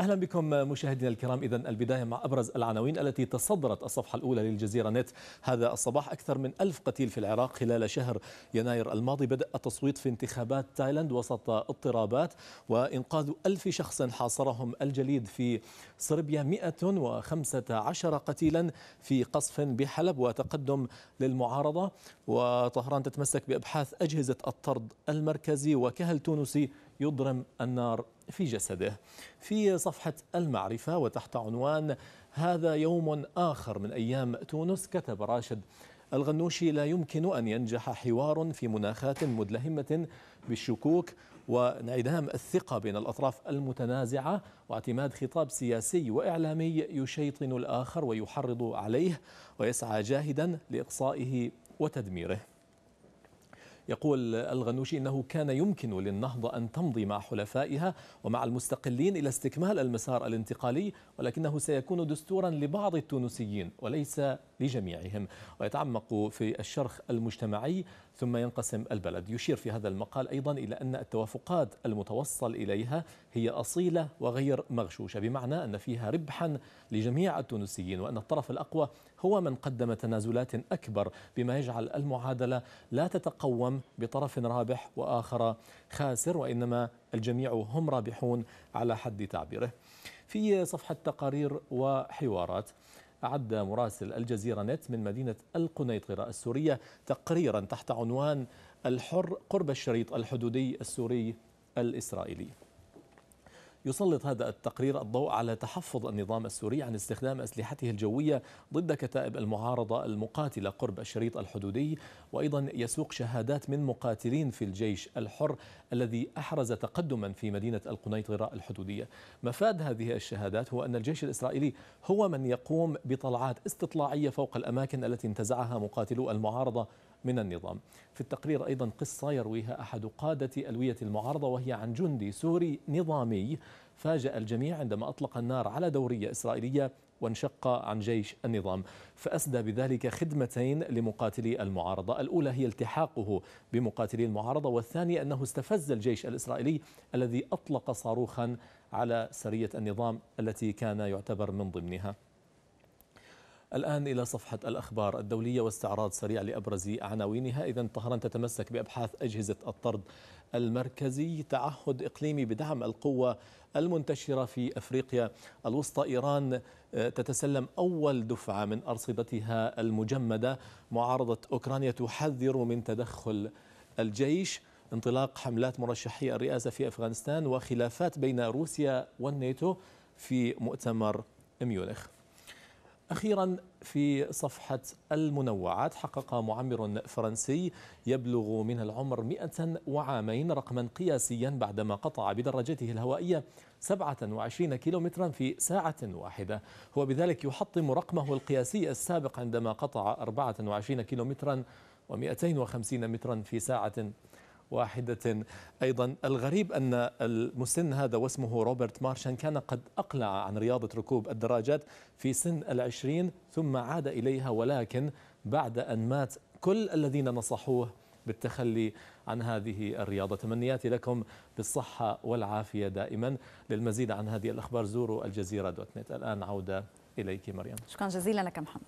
أهلا بكم مشاهدينا الكرام إذا البداية مع أبرز العناوين التي تصدرت الصفحة الأولى للجزيرة نت هذا الصباح أكثر من ألف قتيل في العراق خلال شهر يناير الماضي بدأ التصويت في انتخابات تايلاند وسط اضطرابات وإنقاذ ألف شخص حاصرهم الجليد في صربيا 115 قتيلا في قصف بحلب وتقدم للمعارضة وطهران تتمسك بأبحاث أجهزة الطرد المركزي وكهل تونسي يضرم النار في جسده في صفحة المعرفة وتحت عنوان هذا يوم آخر من أيام تونس كتب راشد الغنوشي لا يمكن أن ينجح حوار في مناخات مدلهمة بالشكوك وانعدام الثقة بين الأطراف المتنازعة واعتماد خطاب سياسي وإعلامي يشيطن الآخر ويحرض عليه ويسعى جاهدا لإقصائه وتدميره يقول الغنوشي أنه كان يمكن للنهضة أن تمضي مع حلفائها ومع المستقلين إلى استكمال المسار الانتقالي ولكنه سيكون دستورا لبعض التونسيين وليس لجميعهم ويتعمق في الشرخ المجتمعي ثم ينقسم البلد يشير في هذا المقال أيضا إلى أن التوافقات المتوصل إليها هي أصيلة وغير مغشوشة بمعنى أن فيها ربحا لجميع التونسيين وأن الطرف الأقوى هو من قدم تنازلات أكبر بما يجعل المعادلة لا تتقوم بطرف رابح وآخر خاسر وإنما الجميع هم رابحون على حد تعبيره في صفحة تقارير وحوارات أعد مراسل الجزيرة نت من مدينة القنيطرة السورية تقريرا تحت عنوان الحر قرب الشريط الحدودي السوري الإسرائيلي يسلط هذا التقرير الضوء على تحفظ النظام السوري عن استخدام أسلحته الجوية ضد كتائب المعارضة المقاتلة قرب الشريط الحدودي وأيضا يسوق شهادات من مقاتلين في الجيش الحر الذي أحرز تقدما في مدينة القنيطرة الحدودية مفاد هذه الشهادات هو أن الجيش الإسرائيلي هو من يقوم بطلعات استطلاعية فوق الأماكن التي انتزعها مقاتلو المعارضة من النظام في التقرير أيضا قصة يرويها أحد قادة ألوية المعارضة وهي عن جندي سوري نظامي فاجأ الجميع عندما أطلق النار على دورية إسرائيلية وانشق عن جيش النظام فأسدى بذلك خدمتين لمقاتلي المعارضة الأولى هي التحاقه بمقاتلي المعارضة والثانية أنه استفز الجيش الإسرائيلي الذي أطلق صاروخا على سرية النظام التي كان يعتبر من ضمنها الآن إلى صفحة الأخبار الدولية واستعراض سريع لأبرز عناوينها إذا طهران تتمسك بأبحاث أجهزة الطرد المركزي تعهد إقليمي بدعم القوة المنتشرة في أفريقيا الوسطى إيران آه، تتسلم أول دفعة من أرصدتها المجمدة معارضة أوكرانيا تحذر من تدخل الجيش انطلاق حملات مرشحي الرئاسة في أفغانستان وخلافات بين روسيا والناتو في مؤتمر ميونخ أخيرا في صفحة المنوعات حقق معمر فرنسي يبلغ من العمر وعامين رقما قياسيا بعدما قطع بدراجته الهوائية 27 كيلومترا في ساعة واحدة هو بذلك يحطم رقمه القياسي السابق عندما قطع 24 كيلومترا و250 مترا في ساعة واحدة أيضا الغريب أن المسن هذا واسمه روبرت مارشان كان قد أقلع عن رياضة ركوب الدراجات في سن العشرين ثم عاد إليها ولكن بعد أن مات كل الذين نصحوه بالتخلي عن هذه الرياضة تمنياتي لكم بالصحة والعافية دائما للمزيد عن هذه الأخبار زوروا الجزيرة دوت نت الآن عودة إليك مريم شكرا جزيلا لك محمد